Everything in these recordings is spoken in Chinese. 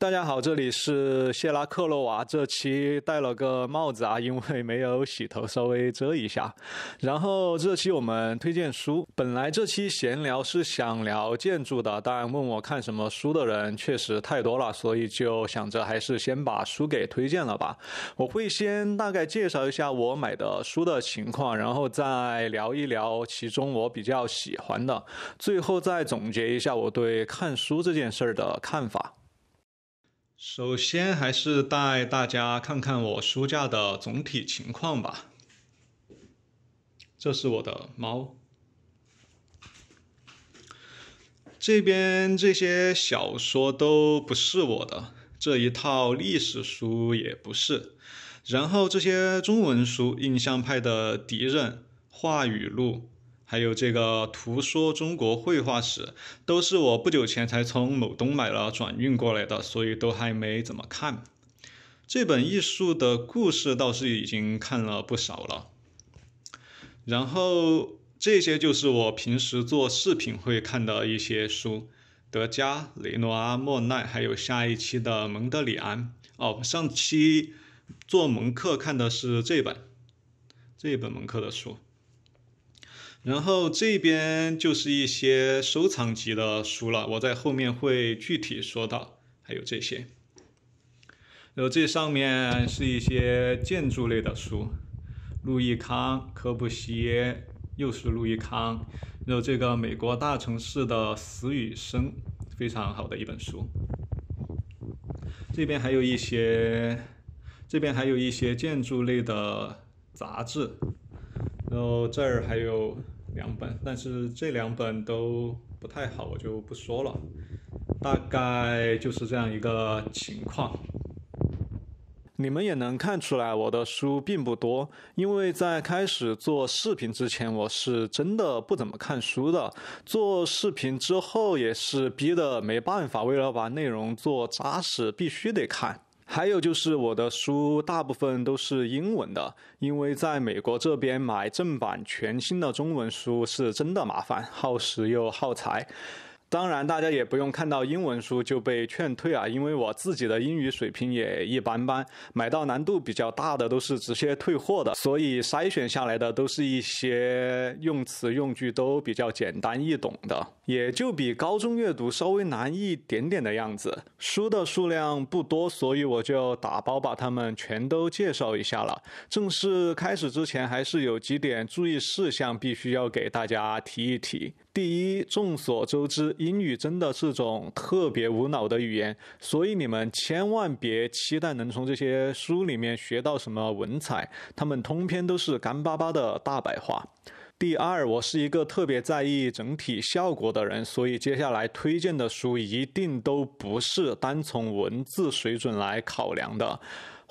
大家好，这里是谢拉克洛娃。这期戴了个帽子啊，因为没有洗头，稍微遮一下。然后这期我们推荐书。本来这期闲聊是想聊建筑的，但问我看什么书的人确实太多了，所以就想着还是先把书给推荐了吧。我会先大概介绍一下我买的书的情况，然后再聊一聊其中我比较喜欢的，最后再总结一下我对看书这件事儿的看法。首先，还是带大家看看我书架的总体情况吧。这是我的猫。这边这些小说都不是我的，这一套历史书也不是。然后这些中文书，《印象派的敌人》《话语录》。还有这个《图说中国绘画史》，都是我不久前才从某东买了转运过来的，所以都还没怎么看。这本艺术的故事倒是已经看了不少了。然后这些就是我平时做视频会看的一些书：德加、雷诺阿、莫奈，还有下一期的蒙德里安。哦，上期做蒙克看的是这本，这本蒙克的书。然后这边就是一些收藏级的书了，我在后面会具体说到。还有这些，然后这上面是一些建筑类的书，路易康、科布西耶，又是路易康。然后这个美国大城市的死与生，非常好的一本书。这边还有一些，这边还有一些建筑类的杂志。然后这儿还有两本，但是这两本都不太好，我就不说了。大概就是这样一个情况。你们也能看出来，我的书并不多，因为在开始做视频之前，我是真的不怎么看书的。做视频之后，也是逼的没办法，为了把内容做扎实，必须得看。还有就是，我的书大部分都是英文的，因为在美国这边买正版全新的中文书是真的麻烦，耗时又耗财。当然，大家也不用看到英文书就被劝退啊，因为我自己的英语水平也一般般，买到难度比较大的都是直接退货的，所以筛选下来的都是一些用词用句都比较简单易懂的，也就比高中阅读稍微难一点点的样子。书的数量不多，所以我就打包把它们全都介绍一下了。正式开始之前，还是有几点注意事项必须要给大家提一提。第一，众所周知，英语真的是种特别无脑的语言，所以你们千万别期待能从这些书里面学到什么文采，他们通篇都是干巴巴的大白话。第二，我是一个特别在意整体效果的人，所以接下来推荐的书一定都不是单从文字水准来考量的。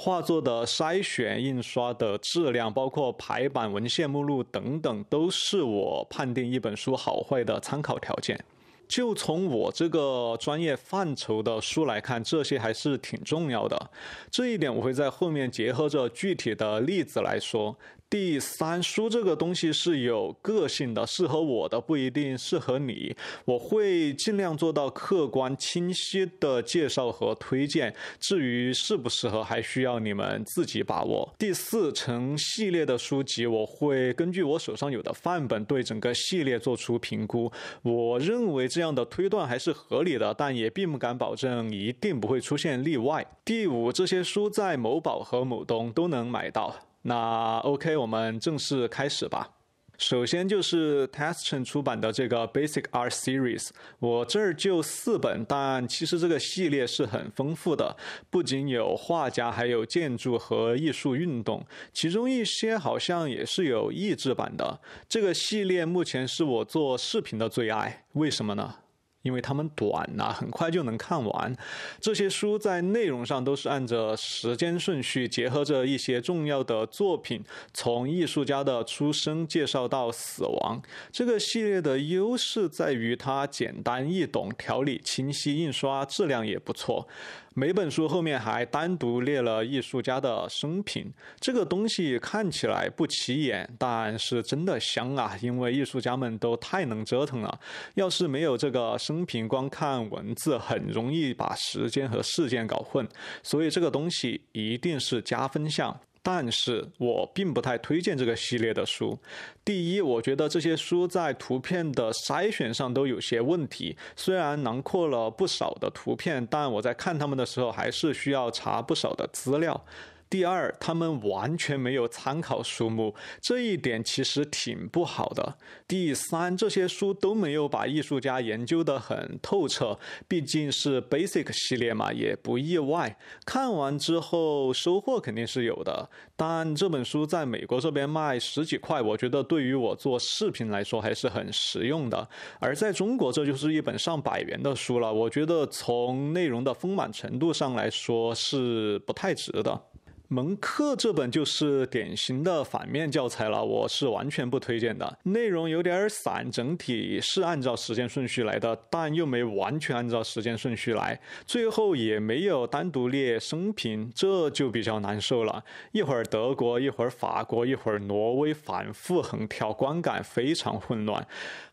画作的筛选、印刷的质量，包括排版、文献目录等等，都是我判定一本书好坏的参考条件。就从我这个专业范畴的书来看，这些还是挺重要的。这一点我会在后面结合着具体的例子来说。第三，书这个东西是有个性的，适合我的不一定适合你。我会尽量做到客观、清晰的介绍和推荐。至于适不适合，还需要你们自己把握。第四，成系列的书籍，我会根据我手上有的范本对整个系列做出评估。我认为这。这样的推断还是合理的，但也并不敢保证一定不会出现例外。第五，这些书在某宝和某东都能买到。那 OK，我们正式开始吧。首先就是 Taschen 出版的这个 Basic Art Series，我这儿就四本，但其实这个系列是很丰富的，不仅有画家，还有建筑和艺术运动，其中一些好像也是有译制版的。这个系列目前是我做视频的最爱，为什么呢？因为他们短呐，很快就能看完。这些书在内容上都是按照时间顺序，结合着一些重要的作品，从艺术家的出生介绍到死亡。这个系列的优势在于它简单易懂、条理清晰、印刷质量也不错。每本书后面还单独列了艺术家的生平，这个东西看起来不起眼，但是真的香啊！因为艺术家们都太能折腾了，要是没有这个生平，光看文字，很容易把时间和事件搞混，所以这个东西一定是加分项。但是我并不太推荐这个系列的书。第一，我觉得这些书在图片的筛选上都有些问题，虽然囊括了不少的图片，但我在看他们的时候还是需要查不少的资料。第二，他们完全没有参考书目，这一点其实挺不好的。第三，这些书都没有把艺术家研究的很透彻，毕竟是 basic 系列嘛，也不意外。看完之后收获肯定是有的，但这本书在美国这边卖十几块，我觉得对于我做视频来说还是很实用的。而在中国，这就是一本上百元的书了，我觉得从内容的丰满程度上来说是不太值的。门克这本就是典型的反面教材了，我是完全不推荐的。内容有点散，整体是按照时间顺序来的，但又没完全按照时间顺序来，最后也没有单独列生平，这就比较难受了。一会儿德国，一会儿法国，一会儿挪威，反复横跳，观感非常混乱。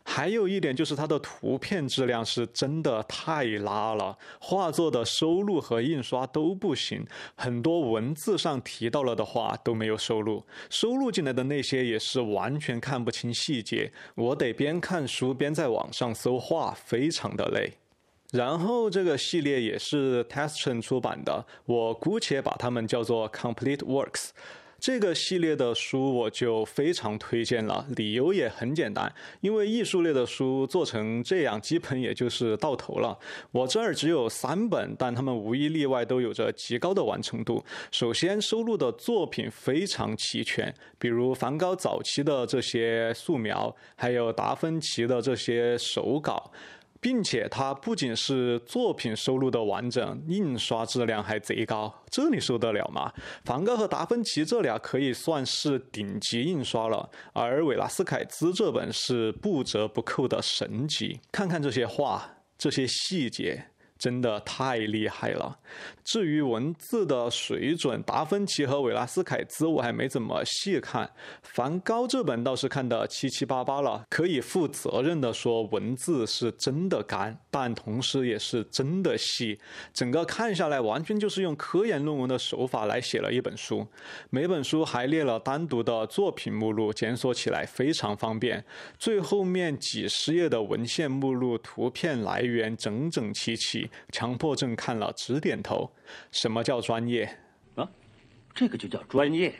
还有一点就是它的图片质量是真的太拉了，画作的收录和印刷都不行，很多文字上。上提到了的话都没有收录，收录进来的那些也是完全看不清细节，我得边看书边在网上搜画，非常的累。然后这个系列也是 t e s t i n 出版的，我姑且把它们叫做 Complete Works。这个系列的书我就非常推荐了，理由也很简单，因为艺术类的书做成这样，基本也就是到头了。我这儿只有三本，但他们无一例外都有着极高的完成度。首先，收录的作品非常齐全，比如梵高早期的这些素描，还有达芬奇的这些手稿。并且它不仅是作品收录的完整，印刷质量还贼高，这你受得了吗？梵高和达芬奇这俩可以算是顶级印刷了，而维拉斯凯兹这本是不折不扣的神级。看看这些画，这些细节。真的太厉害了！至于文字的水准，达芬奇和维拉斯凯兹我还没怎么细看，梵高这本倒是看得七七八八了，可以负责任的说，文字是真的干，但同时也是真的细。整个看下来，完全就是用科研论文的手法来写了一本书。每本书还列了单独的作品目录，检索起来非常方便。最后面几十页的文献目录、图片来源整整齐齐。强迫症看了直点头，什么叫专业啊？这个就叫专业。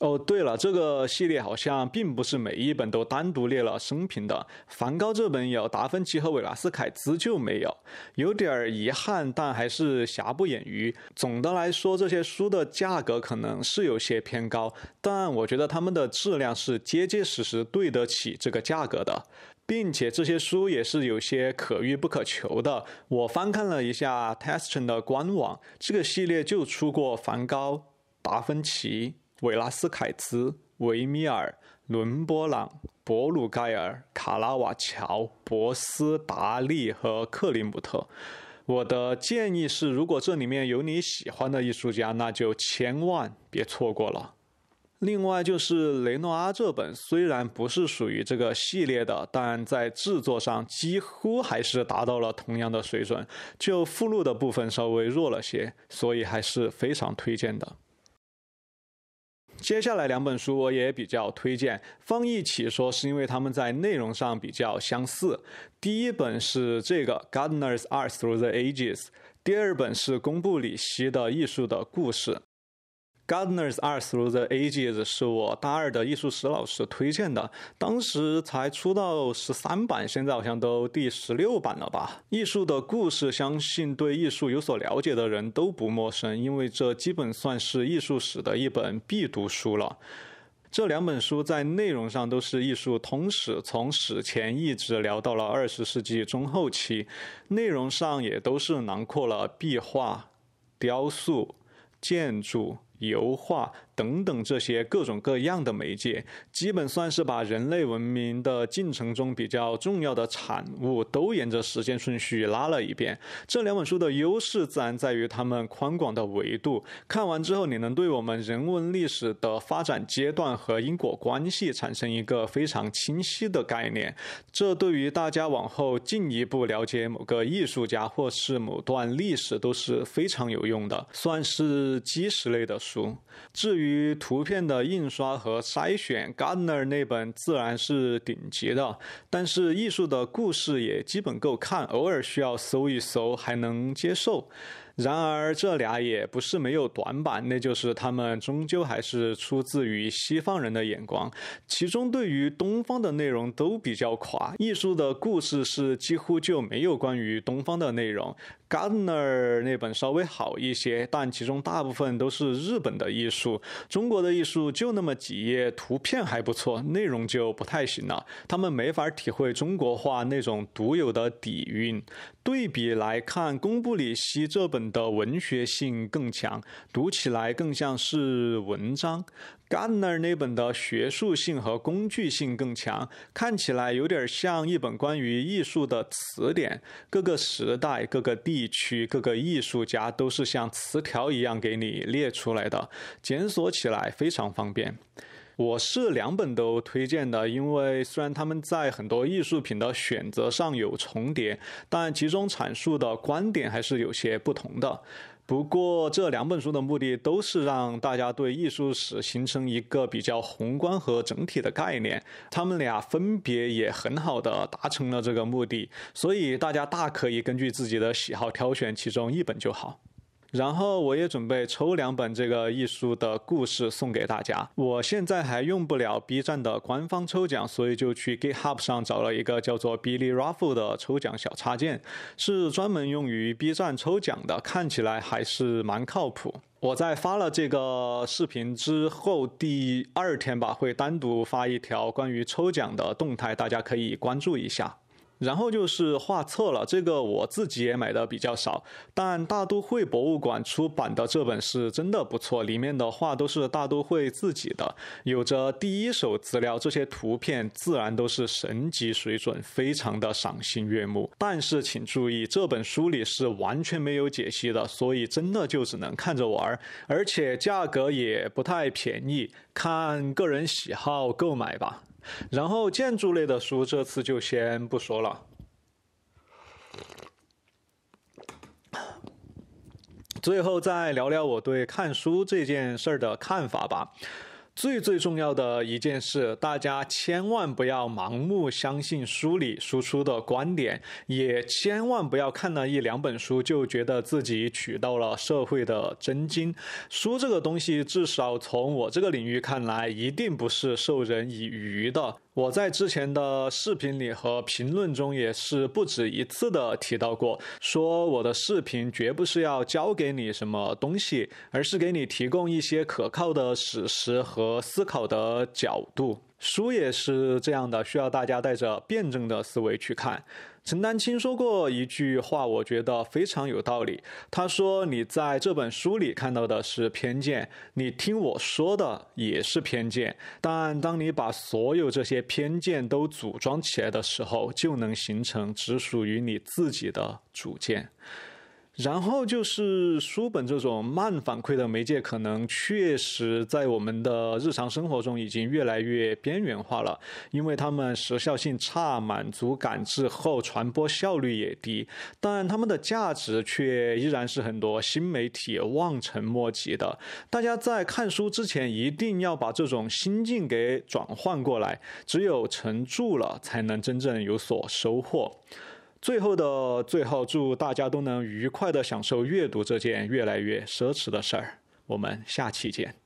哦，对了，这个系列好像并不是每一本都单独列了生平的，梵高这本有，达芬奇和维拉斯凯兹就没有，有点儿遗憾，但还是瑕不掩瑜。总的来说，这些书的价格可能是有些偏高，但我觉得他们的质量是结结实实对得起这个价格的。并且这些书也是有些可遇不可求的。我翻看了一下 t e s t o n 的官网，这个系列就出过梵高、达芬奇、维拉斯凯兹、维米尔、伦勃朗、博鲁盖尔、卡拉瓦乔、博斯、达利和克里姆特。我的建议是，如果这里面有你喜欢的艺术家，那就千万别错过了。另外就是雷诺阿这本，虽然不是属于这个系列的，但在制作上几乎还是达到了同样的水准。就附录的部分稍微弱了些，所以还是非常推荐的。接下来两本书我也比较推荐，放一起说是因为他们在内容上比较相似。第一本是这个《Gardner's e Art Through the Ages》，第二本是宫布里希的艺术的故事。Gardeners Are Through the Ages 是我大二的艺术史老师推荐的，当时才出到十三版，现在好像都第十六版了吧。艺术的故事，相信对艺术有所了解的人都不陌生，因为这基本算是艺术史的一本必读书了。这两本书在内容上都是艺术通史，从史前一直聊到了二十世纪中后期，内容上也都是囊括了壁画、雕塑、建筑。油画。等等，这些各种各样的媒介，基本算是把人类文明的进程中比较重要的产物都沿着时间顺序拉了一遍。这两本书的优势自然在于它们宽广的维度。看完之后，你能对我们人文历史的发展阶段和因果关系产生一个非常清晰的概念。这对于大家往后进一步了解某个艺术家或是某段历史都是非常有用的，算是基石类的书。至于。于图片的印刷和筛选，Gardner 那本自然是顶级的，但是艺术的故事也基本够看，偶尔需要搜一搜还能接受。然而，这俩也不是没有短板，那就是他们终究还是出自于西方人的眼光，其中对于东方的内容都比较垮，艺术的故事是几乎就没有关于东方的内容。Gardner 那本稍微好一些，但其中大部分都是日本的艺术，中国的艺术就那么几页图片还不错，内容就不太行了。他们没法体会中国画那种独有的底蕴。对比来看，宫布里希这本。的文学性更强，读起来更像是文章。Gardner 那本的学术性和工具性更强，看起来有点像一本关于艺术的词典。各个时代、各个地区、各个艺术家都是像词条一样给你列出来的，检索起来非常方便。我是两本都推荐的，因为虽然他们在很多艺术品的选择上有重叠，但其中阐述的观点还是有些不同的。不过这两本书的目的都是让大家对艺术史形成一个比较宏观和整体的概念，他们俩分别也很好的达成了这个目的，所以大家大可以根据自己的喜好挑选其中一本就好。然后我也准备抽两本这个艺术的故事送给大家。我现在还用不了 B 站的官方抽奖，所以就去 GitHub 上找了一个叫做 BillyRaffle 的抽奖小插件，是专门用于 B 站抽奖的，看起来还是蛮靠谱。我在发了这个视频之后第二天吧，会单独发一条关于抽奖的动态，大家可以关注一下。然后就是画册了，这个我自己也买的比较少，但大都会博物馆出版的这本是真的不错，里面的画都是大都会自己的，有着第一手资料，这些图片自然都是神级水准，非常的赏心悦目。但是请注意，这本书里是完全没有解析的，所以真的就只能看着玩，而且价格也不太便宜，看个人喜好购买吧。然后建筑类的书这次就先不说了。最后再聊聊我对看书这件事儿的看法吧。最最重要的一件事，大家千万不要盲目相信书里输出的观点，也千万不要看了一两本书就觉得自己取到了社会的真经。书这个东西，至少从我这个领域看来，一定不是授人以鱼的。我在之前的视频里和评论中也是不止一次的提到过，说我的视频绝不是要教给你什么东西，而是给你提供一些可靠的史实和思考的角度。书也是这样的，需要大家带着辩证的思维去看。陈丹青说过一句话，我觉得非常有道理。他说：“你在这本书里看到的是偏见，你听我说的也是偏见。但当你把所有这些偏见都组装起来的时候，就能形成只属于你自己的主见。”然后就是书本这种慢反馈的媒介，可能确实在我们的日常生活中已经越来越边缘化了，因为它们时效性差，满足感滞后传播效率也低，但它们的价值却依然是很多新媒体望尘莫及的。大家在看书之前，一定要把这种心境给转换过来，只有沉住了，才能真正有所收获。最后的最后，祝大家都能愉快的享受阅读这件越来越奢侈的事儿。我们下期见。